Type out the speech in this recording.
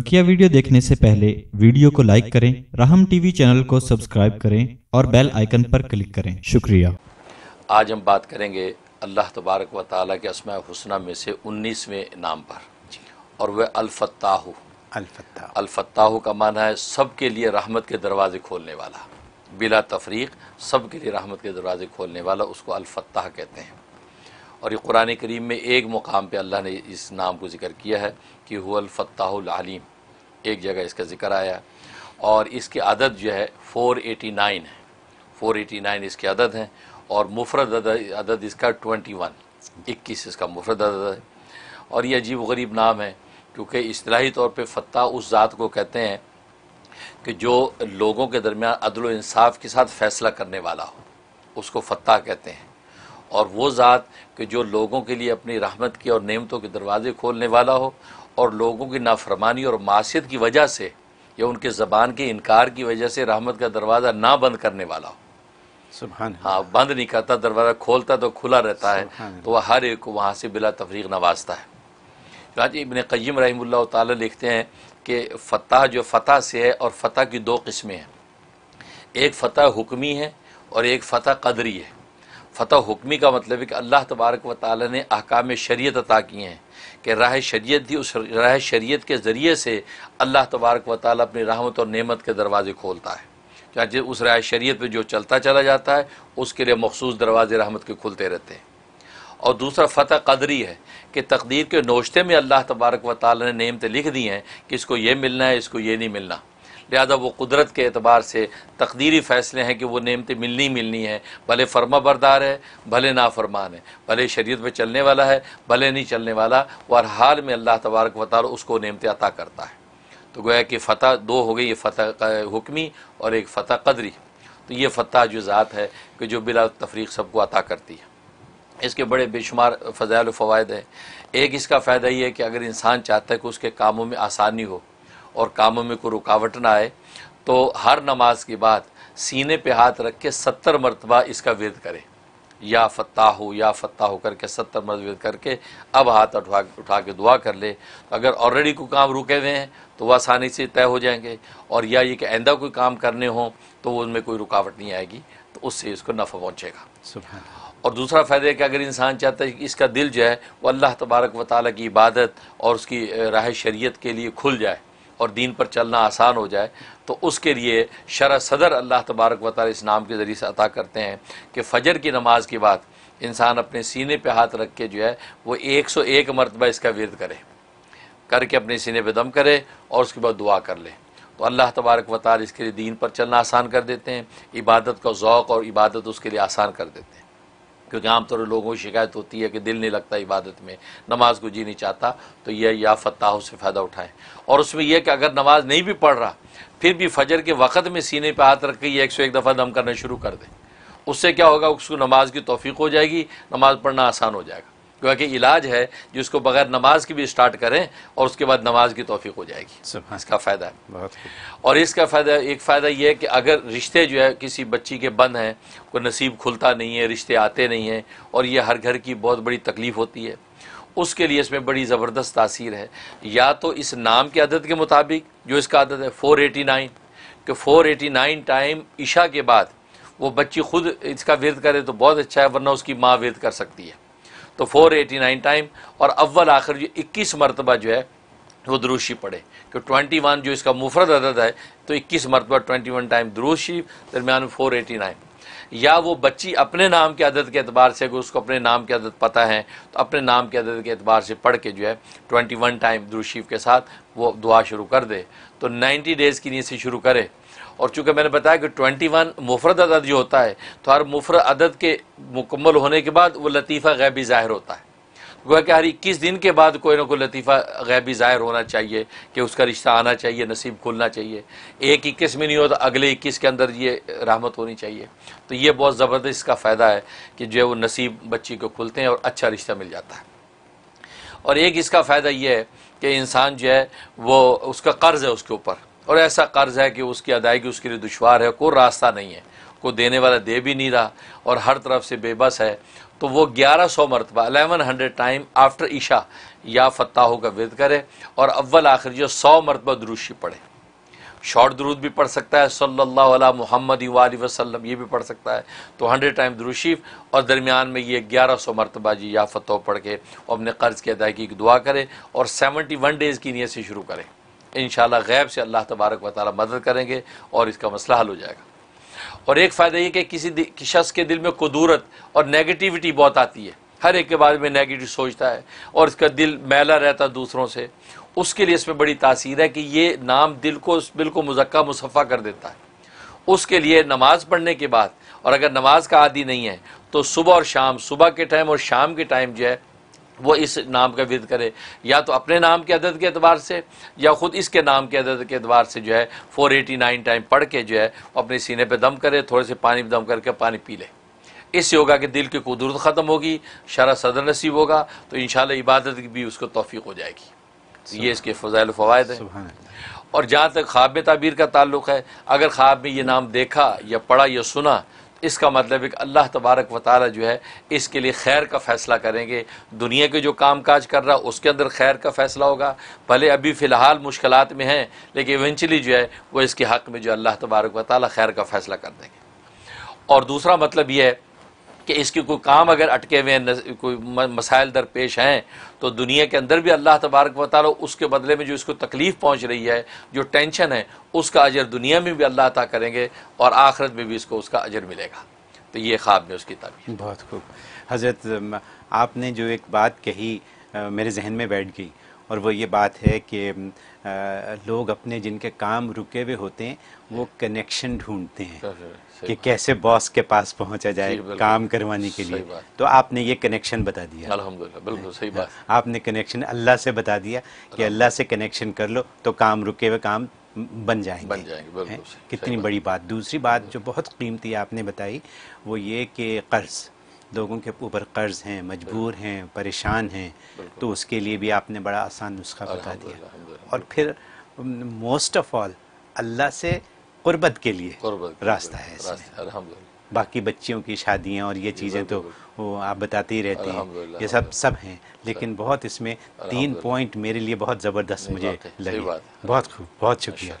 बकिया वीडियो देखने से पहले वीडियो को लाइक करें राहम टीवी चैनल को सब्सक्राइब करें और बेल आइकन पर क्लिक करें शुक्रिया आज हम बात करेंगे अल्लाह तबारक व ताली के असम हुसना में से उन्नीसवें नाम पर और वह अलफत्ताह अलफत्ताह अलफत्ताह का माना है सबके लिए रहमत के दरवाजे खोलने वाला बिला तफरीक सब के लिए रहमत के दरवाजे खोलने वाला उसको अलफत्ताह कहते हैं और ये कुरान करीम में एक मुकाम पे अल्लाह ने इस नाम को ज़िक्र किया है कि हुआलफ़ताहलीम एक जगह इसका ज़िक्र आया और इसके अदद जो है फ़ोर एटी नाइन है फ़ोर एटी नाइन इसके अदद हैं और मुफरद अदद इसका ट्वेंटी वन इक्कीस इसका मुफरद अदद है और ये अजीब गरीब नाम है क्योंकि असलाही तौर पर फ़तः उस ज़ात को कहते हैं कि जो लोगों के दरमियान अदल इंसाफ के साथ फ़ैसला करने वाला हो उसको फत्ता कहते हैं और वो ज़ात कि जो लोगों के लिए अपनी रहमत की और नेमतों के दरवाज़े खोलने वाला हो और लोगों की नाफरमानी और मासीत की वजह से या उनके ज़बान के इनकार की वजह से रहमत का दरवाज़ा ना बंद करने वाला हो सुबहान हाँ बंद नहीं करता दरवाज़ा खोलता तो खुला रहता है तो वह हर एक को वहाँ से बिला तफरीक नवाजता है राज इबन क़यम रही तिखते लिखते हैं कि फ़तह जो फ़तह से है और फ़तह की दो किस्में हैं एक फ़तह हुक्मी है और एक फ़तह कदरी है फ़तह हुक्मी का मतलब है कि अल्लाह तबारक व ताली ने अहकाम शरीयत अता किए हैं कि राह शरीयत दी उस राह शरीयत के ज़रिए से अल्लाह तबारक व ताली अपनी राहमत और नेमत के दरवाज़े खोलता है चाहे उस राय शरीयत पे जो चलता चला जाता है उसके लिए मखसूस दरवाज़े रहमत के खुलते रहते हैं और दूसरा फ़तह कदरी है कि तकदीर के नोशते में अल्लाह तबारक व ताली ने नेमतें लिख दी हैं कि इसको ये मिलना है इसको ये नहीं मिलना लिहाजा वो कुदरत के अतबार से तकदीरी फ़ैसले हैं कि वो नेमतें मिलनी मिलनी हैं भले फर्मा बरदार है भले नाफरमान है भले शरीत पर चलने वाला है भले नहीं चलने वाला वो हर हाल में अल्लाह तबारक वाल उसको नेमतें अता करता है तो गोया कि फ़तह दो हो गई ये फ़तह हुक्मी और एक फ़तेह कदरी तो ये फ़तह जो ज़ात है कि जो बिला तफरीक सबको अता करती है इसके बड़े बेशुमार फ़जाइल फ़वाद हैं एक इसका फ़ायदा ये है कि अगर इंसान चाहता है कि उसके कामों में आसानी हो और कामों में कोई रुकावट ना आए तो हर नमाज के बाद सीने पे हाथ रख के सत्तर मरतबा इसका वेद करें या फताह हो या फताह हो करके सत्तर वेद करके अब हाथ उठा उठा के दुआ कर ले तो अगर ऑलरेडी कोई काम रुके हुए हैं तो वह आसानी से तय हो जाएंगे और या ये कि आइंदा कोई काम करने हों तो उनमें कोई रुकावट नहीं आएगी तो उससे इसको नफ़ा पहुँचेगा और दूसरा फ़ायदा है कि अगर इंसान चाहता है कि इसका दिल जो है वो अल्लाह तबारक व ताली की इबादत और उसकी राह शरीत के लिए खुल जाए और दीन पर चलना आसान हो जाए तो उसके लिए शरा सदर अल्लाह तबारक वाली इस नाम के ज़रिए से अता करते हैं कि फ़जर की नमाज के बाद इंसान अपने सीने पर हाथ रख के जो है वो एक सौ एक मरतबा इसका विरद करे करके अपने सीने पे दम करे और उसके बाद दुआ कर ले तो अल्लाह तबारक वाली इसके लिए दीन पर चलना आसान कर देते हैं इबादत का ओक़ और इबादत उसके लिए आसान कर देते हैं क्योंकि आमतौर पर लोगों की शिकायत होती है कि दिल नहीं लगता इबादत में नमाज को जी नहीं चाहता तो यह या फताह से फ़ायदा उठाएं और उसमें यह कि अगर नमाज नहीं भी पढ़ रहा फिर भी फजर के वक़्त में सीने पर हाथ रख के ये एक सौ एक दफ़ा दम करना शुरू कर दें उससे क्या होगा उसको नमाज की तोफ़ी हो जाएगी नमाज पढ़ना आसान हो जाएगा गोया कि इलाज है जिसको बगैर नमाज की भी स्टार्ट करें और उसके बाद नमाज की तोफ़ी हो जाएगी इसका फ़ायदा है और इसका फ़ायदा एक फ़ायदा यह है कि अगर रिश्ते जो है किसी बच्ची के बंद हैं कोई नसीब खुलता नहीं है रिश्ते आते नहीं हैं और यह हर घर की बहुत बड़ी तकलीफ़ होती है उसके लिए इसमें बड़ी ज़बरदस्त तासीर है या तो इस नाम की आदत के मुताबिक जो इसका आदत है फ़ोर एटी नाइन कि फ़ोर एटी नाइन टाइम ईशा के बाद वो बच्ची खुद इसका विरद करे तो बहुत अच्छा है वरना उसकी माँ विरद कर सकती है तो फोर एटी नाइन टाइम और अव्वल आखिर जो इक्कीस मरतबा जो है वो द्रूशी पढ़े कि ट्वेंटी वन जो इसका मुफरत अदद है तो इक्कीस मरतबा ट्वेंटी वन टाइम द्रूशी दरमियान फोर एटी नाइन या वो बच्ची अपने नाम की आदत के अतबार से अगर उसको अपने नाम की आदत पता है तो अपने नाम की आदत के अतबार से पढ़ के जो है ट्वेंटी वन टाइम दुरुशीफ के साथ वो दुआ शुरू कर दे तो नाइन्टी डेज़ की नीयत से शुरू करे और चूँकि मैंने बताया कि ट्वेंटी वन मुफरत अदद जो होता है तो हर मुफरत अदद के मुकम्मल होने के बाद वो लतीफ़ा गैबी ज़ाहिर होता है वह कि हर इक्कीस दिन के बाद कोई ना कोई लतीफ़ा गैबी ज़ाहिर होना चाहिए कि उसका रिश्ता आना चाहिए नसीब खुलना चाहिए एक इक्कीस में नहीं हो तो अगले इक्कीस के अंदर ये रहमत होनी चाहिए तो ये बहुत ज़बरदस्त इसका फ़ायदा है कि जो है वो नसीब बच्ची को खुलते हैं और अच्छा रिश्ता मिल जाता है और एक इसका फ़ायदा ये है कि इंसान जो है वो उसका कर्ज़ है उसके ऊपर और ऐसा कर्ज़ है कि उसकी अदायगी उसके लिए दुशवार है कोई रास्ता नहीं है को देने वाला दे भी नहीं रहा और हर तरफ से बेबस है तो वो ग्यारह सौ मरतबा eleven hundred time after Isha या फताहों का विद करे और अव्वल आखिर जो सौ मरतबा दुरुशी पढ़े शॉर्ट दुरूद भी पढ़ सकता है सल्ला अला मोहम्मद वसलम ये भी पढ़ सकता है तो हंड्रेड टाइम दुरुशीफ और दरमियान में ये ग्यारह सौ मरतबा जी या फतह पढ़ के और अपने कर्ज की अदायगी की दुआ करें और सेवेंटी वन डेज़ की नीयत से शुरू करें इन गैब से अल्लाह तबारक वाली मदद करेंगे और इसका मसला हल हो जाएगा और एक फ़ायदा ये कि किसी शख्स के दिल में कदूरत और नेगेटिविटी बहुत आती है हर एक के बारे में नेगेटिव सोचता है और इसका दिल मैला रहता है दूसरों से उसके लिए इसमें बड़ी तासीर है कि ये नाम दिल को उस को मुजक्का मुसफ़ा कर देता है उसके लिए नमाज़ पढ़ने के बाद और अगर नमाज का आदि नहीं है तो सुबह और शाम सुबह के टाइम और शाम के टाइम जो है वो इस नाम का विद करे या तो अपने नाम के अदद के अतबार से या ख़ुद इसके नाम के अदद के अतबार से जो है फ़ोर एटी नाइन टाइम पढ़ के जो है अपने सीने पर दम करे थोड़े से पानी दम करके पानी पी लें इस योगा कि दिल की कुदरत ख़त्म होगी शरा सदर नसीब होगा तो इन इबादत की भी उसको तोफ़ी हो जाएगी तो ये इसके फ़जाइल फ़वाद हैं और जहाँ तक ख्वाब तबीर का ताल्लुक़ है अगर ख्वाब में ये नाम देखा या पढ़ा या सुना इसका मतलब एक अल्लाह तबारक व जो है इसके लिए खैर का फ़ैसला करेंगे दुनिया के जो काम काज कर रहा है उसके अंदर खैर का फ़ैसला होगा भले अभी फ़िलहाल मुश्किल में हैं लेकिन इवेंचुअली जो है वह इसके हक़ में जो अल्लाह तबारक व खैर का फ़ैसला कर देंगे और दूसरा मतलब यह है कि इसके कोई काम अगर अटके हुए हैं कोई मसाइल दरपेश हैं तो दुनिया के अंदर भी अल्लाह तबारक वाली उसके बदले में जो इसको तकलीफ़ पहुँच रही है जो टेंशन है उसका अजर दुनिया में भी अल्लाह ता करेंगे और आखिरत में भी इसको उसका अजर मिलेगा तो ये ख्वाब में उसकी तबीयत बहुत खूब हज़रत आपने जो एक बात कही मेरे जहन में बैठ गई और वो ये बात है कि लोग अपने जिनके काम रुके हुए होते हैं वो कनेक्शन ढूंढते हैं कि कैसे बॉस के पास पहुंचा जाए काम करवाने के लिए तो आपने ये कनेक्शन बता दिया बिल्कुल सही बात हाँ, आपने कनेक्शन अल्लाह से बता दिया कि अल्लाह से कनेक्शन कर लो तो काम रुके हुए काम बन जाएंगे बन जाएंगे कितनी बड़ी बात दूसरी बात जो बहुत कीमती आपने बताई वो ये कि कर्ज़ लोगों के ऊपर कर्ज हैं मजबूर हैं परेशान हैं तो उसके लिए भी आपने बड़ा आसान नुस्खा बता दिया और फिर मोस्ट ऑफ ऑल अल्लाह से क़ुरबत के लिए रास्ता है इसमें बाकी बच्चियों की शादियाँ और ये चीज़ें तो वो आप बताते ही रहते हैं ये सब सब हैं लेकिन बहुत इसमें तीन पॉइंट मेरे लिए बहुत ज़बरदस्त मुझे लगे बहुत खूब बहुत शुक्रिया